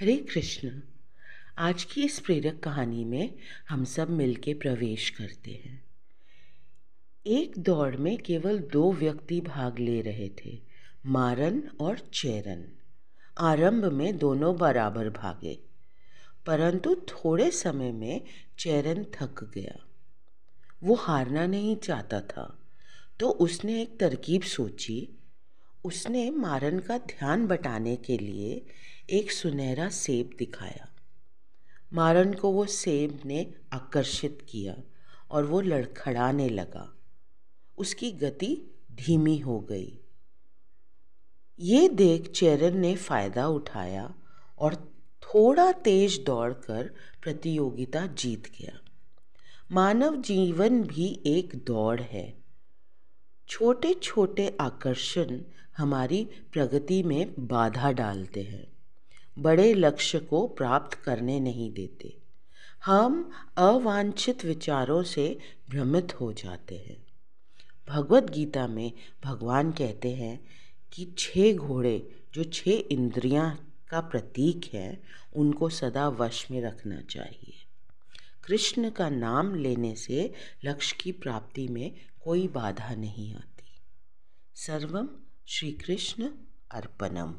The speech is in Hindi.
हरे कृष्ण आज की इस प्रेरक कहानी में हम सब मिलके प्रवेश करते हैं एक दौड़ में केवल दो व्यक्ति भाग ले रहे थे मारन और चेरन आरंभ में दोनों बराबर भागे परंतु थोड़े समय में चेरन थक गया वो हारना नहीं चाहता था तो उसने एक तरकीब सोची उसने मारन का ध्यान बटाने के लिए एक सुनहरा सेब दिखाया मारन को वो सेब ने आकर्षित किया और वो लड़खड़ाने लगा उसकी गति धीमी हो गई ये देख चेरन ने फ़ायदा उठाया और थोड़ा तेज दौड़कर प्रतियोगिता जीत गया मानव जीवन भी एक दौड़ है छोटे छोटे आकर्षण हमारी प्रगति में बाधा डालते हैं बड़े लक्ष्य को प्राप्त करने नहीं देते हम अवांछित विचारों से भ्रमित हो जाते हैं भगवत गीता में भगवान कहते हैं कि छः घोड़े जो छह इंद्रियां का प्रतीक है उनको सदा वश में रखना चाहिए कृष्ण का नाम लेने से लक्ष्य की प्राप्ति में कोई बाधा नहीं आती सर्वम श्री कृष्ण अर्पणम